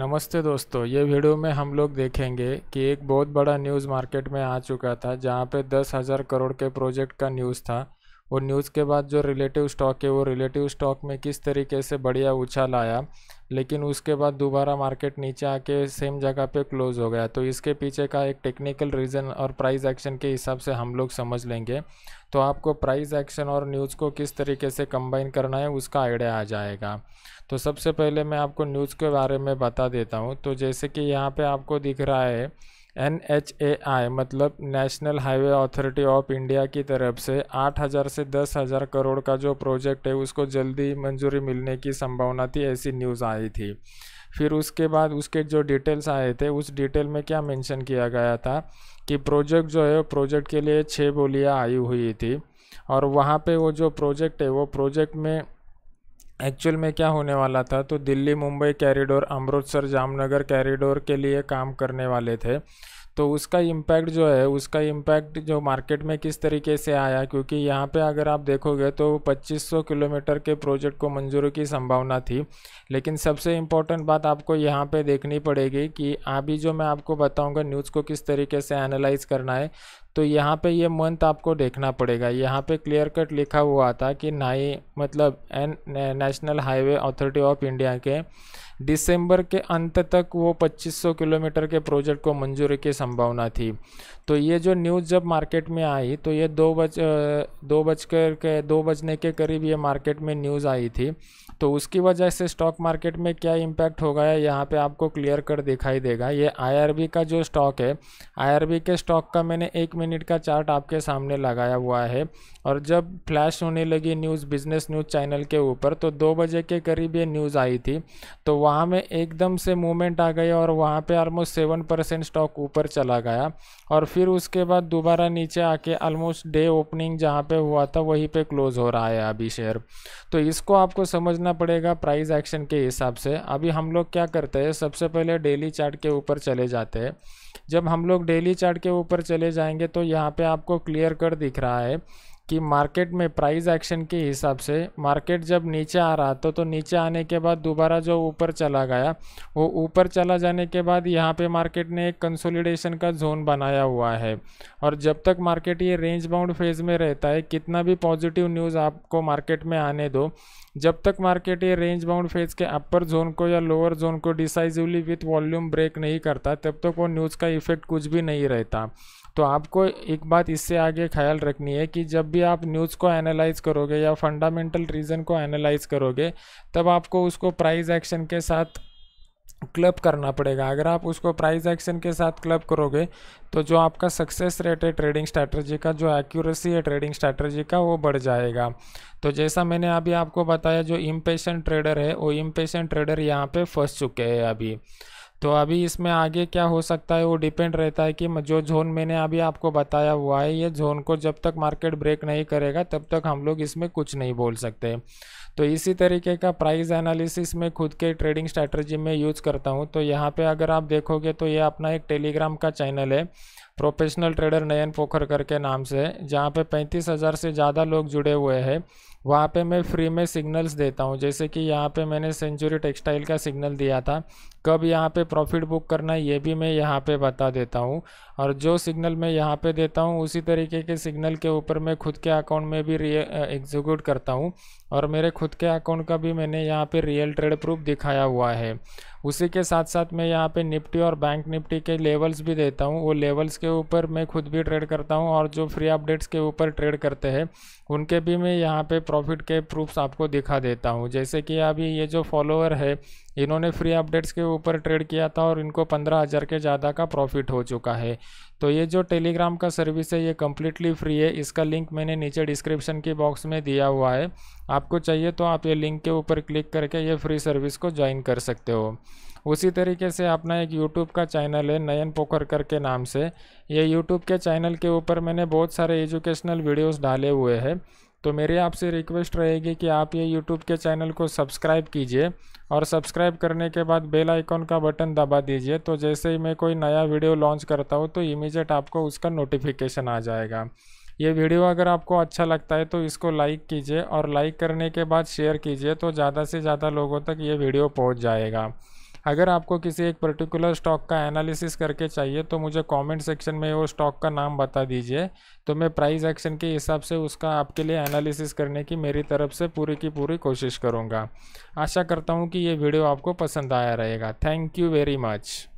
नमस्ते दोस्तों ये वीडियो में हम लोग देखेंगे कि एक बहुत बड़ा न्यूज़ मार्केट में आ चुका था जहाँ पे दस हज़ार करोड़ के प्रोजेक्ट का न्यूज़ था और न्यूज़ के बाद जो रिलेटिव स्टॉक है वो रिलेटिव स्टॉक में किस तरीके से बढ़िया उछाल आया लेकिन उसके बाद दोबारा मार्केट नीचे आके सेम जगह पे क्लोज हो गया तो इसके पीछे का एक टेक्निकल रीज़न और प्राइस एक्शन के हिसाब से हम लोग समझ लेंगे तो आपको प्राइस एक्शन और न्यूज़ को किस तरीके से कंबाइन करना है उसका आइडिया आ जाएगा तो सबसे पहले मैं आपको न्यूज़ के बारे में बता देता हूँ तो जैसे कि यहाँ पर आपको दिख रहा है एन एच ए आई मतलब national highway authority of India की तरफ से 8000 से 10000 करोड़ का जो प्रोजेक्ट है उसको जल्दी मंजूरी मिलने की संभावना थी ऐसी न्यूज़ आई थी फिर उसके बाद उसके जो डिटेल्स आए थे उस डिटेल में क्या मेंशन किया गया था कि प्रोजेक्ट जो है प्रोजेक्ट के लिए छः बोलियाँ आई हुई थी और वहाँ पर वो जो प्रोजेक्ट है वो प्रोजेक्ट में एक्चुअल में क्या होने वाला था तो दिल्ली मुंबई कैरिडोर अमृतसर जामनगर कैरिडोर के लिए काम करने वाले थे तो उसका इम्पैक्ट जो है उसका इम्पैक्ट जो मार्केट में किस तरीके से आया क्योंकि यहाँ पे अगर आप देखोगे तो 2500 किलोमीटर के प्रोजेक्ट को मंजूरी की संभावना थी लेकिन सबसे इम्पोर्टेंट बात आपको यहाँ पे देखनी पड़ेगी कि अभी जो मैं आपको बताऊँगा न्यूज़ को किस तरीके से एनालाइज करना है तो यहाँ पे ये मंथ आपको देखना पड़ेगा यहाँ पे क्लियर कट लिखा हुआ था कि नाई मतलब N national highway authority of India के दिसंबर के अंत तक वो 2500 किलोमीटर के प्रोजेक्ट को मंजूरी की संभावना थी तो ये जो न्यूज़ जब मार्केट में आई तो ये दो बज दो बज कर के दो बजने के करीब ये मार्केट में न्यूज़ आई थी तो उसकी वजह से स्टॉक मार्केट में क्या इम्पैक्ट होगा गया यहाँ पे आपको क्लियर कर दिखाई देगा ये आईआरबी का जो स्टॉक है आईआरबी के स्टॉक का मैंने एक मिनट का चार्ट आपके सामने लगाया हुआ है और जब फ्लैश होने लगी न्यूज़ बिजनेस न्यूज़ चैनल के ऊपर तो दो बजे के करीब ये न्यूज़ आई थी तो वहाँ में एकदम से मूवमेंट आ गई और वहाँ पर ऑलमोस्ट सेवन परसेंट स्टॉक ऊपर चला गया और फिर उसके बाद दोबारा नीचे आके ऑलमोस्ट डे ओपनिंग जहाँ पर हुआ था वहीं पर क्लोज़ हो रहा है अभी शेयर तो इसको आपको समझना करना पड़ेगा प्राइस एक्शन के हिसाब से अभी हम लोग क्या करते हैं सबसे पहले डेली चार्ट के ऊपर चले जाते हैं जब हम लोग डेली चार्ट के ऊपर चले जाएंगे तो यहाँ पे आपको क्लियर कट दिख रहा है कि मार्केट में प्राइस एक्शन के हिसाब से मार्केट जब नीचे आ रहा था तो नीचे आने के बाद दोबारा जो ऊपर चला गया वो ऊपर चला जाने के बाद यहाँ पे मार्केट ने एक कंसोलिडेशन का जोन बनाया हुआ है और जब तक मार्केट ये रेंज बाउंड फेज़ में रहता है कितना भी पॉजिटिव न्यूज़ आपको मार्केट में आने दो जब तक मार्केट ये रेंज बाउंड फेज़ के अपर जोन को या लोअर जोन को डिसाइजिवली विथ वॉल्यूम ब्रेक नहीं करता तब तक वो न्यूज़ का इफेक्ट कुछ भी नहीं रहता तो आपको एक बात इससे आगे ख्याल रखनी है कि जब भी भी आप न्यूज़ को एनालाइज करोगे या फंडामेंटल रीज़न को एनालाइज करोगे तब आपको उसको प्राइस एक्शन के साथ क्लब करना पड़ेगा अगर आप उसको प्राइस एक्शन के साथ क्लब करोगे तो जो आपका सक्सेस रेट है ट्रेडिंग स्ट्रैटर्जी का जो एक्यूरेसी है ट्रेडिंग स्ट्रैटर्जी का वो बढ़ जाएगा तो जैसा मैंने अभी आपको बताया जो इम्पेशन ट्रेडर है वो इम्पेशन ट्रेडर यहाँ पे फंस चुके हैं अभी तो अभी इसमें आगे क्या हो सकता है वो डिपेंड रहता है कि जो जोन मैंने अभी आपको बताया हुआ है ये जोन को जब तक मार्केट ब्रेक नहीं करेगा तब तक हम लोग इसमें कुछ नहीं बोल सकते तो इसी तरीके का प्राइस एनालिसिस में खुद के ट्रेडिंग स्ट्रैटेजी में यूज़ करता हूँ तो यहाँ पे अगर आप देखोगे तो ये अपना एक टेलीग्राम का चैनल है प्रोफेशनल ट्रेडर नयन पोखर करके नाम से जहाँ पे पैंतीस हज़ार से ज़्यादा लोग जुड़े हुए हैं वहाँ पे मैं फ्री में सिग्नल्स देता हूँ जैसे कि यहाँ पे मैंने सेंचुरी टेक्सटाइल का सिग्नल दिया था कब यहाँ पे प्रॉफिट बुक करना है ये भी मैं यहाँ पे बता देता हूँ और जो सिग्नल मैं यहाँ पे देता हूँ उसी तरीके के सिग्नल के ऊपर मैं खुद के अकाउंट में भी एग्जीक्यूट करता हूँ और मेरे खुद के अकाउंट का भी मैंने यहाँ पर रियल ट्रेड प्रूफ दिखाया हुआ है उसी के साथ साथ मैं यहाँ पे निफ्टी और बैंक निफ्टी के लेवल्स भी देता हूँ वो लेवल्स के ऊपर मैं खुद भी ट्रेड करता हूँ और जो फ्री अपडेट्स के ऊपर ट्रेड करते हैं उनके भी मैं यहाँ पे प्रॉफिट के प्रूफ्स आपको दिखा देता हूँ जैसे कि अभी ये जो फॉलोअर है इन्होंने फ्री अपडेट्स के ऊपर ट्रेड किया था और इनको पंद्रह हज़ार के ज़्यादा का प्रॉफिट हो चुका है तो ये जो टेलीग्राम का सर्विस है ये कम्प्लीटली फ्री है इसका लिंक मैंने नीचे डिस्क्रिप्शन के बॉक्स में दिया हुआ है आपको चाहिए तो आप ये लिंक के ऊपर क्लिक करके ये फ्री सर्विस को ज्वाइन कर सकते हो उसी तरीके से अपना एक यूट्यूब का चैनल है नयन पोखर कर के नाम से ये यूट्यूब के चैनल के ऊपर मैंने बहुत सारे एजुकेशनल वीडियोस डाले हुए हैं तो मेरे आपसे रिक्वेस्ट रहेगी कि आप ये यूट्यूब के चैनल को सब्सक्राइब कीजिए और सब्सक्राइब करने के बाद बेल आइकॉन का बटन दबा दीजिए तो जैसे ही मैं कोई नया वीडियो लॉन्च करता हूँ तो इमीजिएट आपको उसका नोटिफिकेशन आ जाएगा ये वीडियो अगर आपको अच्छा लगता है तो इसको लाइक कीजिए और लाइक करने के बाद शेयर कीजिए तो ज़्यादा से ज़्यादा लोगों तक ये वीडियो पहुँच जाएगा अगर आपको किसी एक पर्टिकुलर स्टॉक का एनालिसिस करके चाहिए तो मुझे कमेंट सेक्शन में वो स्टॉक का नाम बता दीजिए तो मैं प्राइस एक्शन के हिसाब से उसका आपके लिए एनालिसिस करने की मेरी तरफ से पूरी की पूरी कोशिश करूँगा आशा करता हूँ कि ये वीडियो आपको पसंद आया रहेगा थैंक यू वेरी मच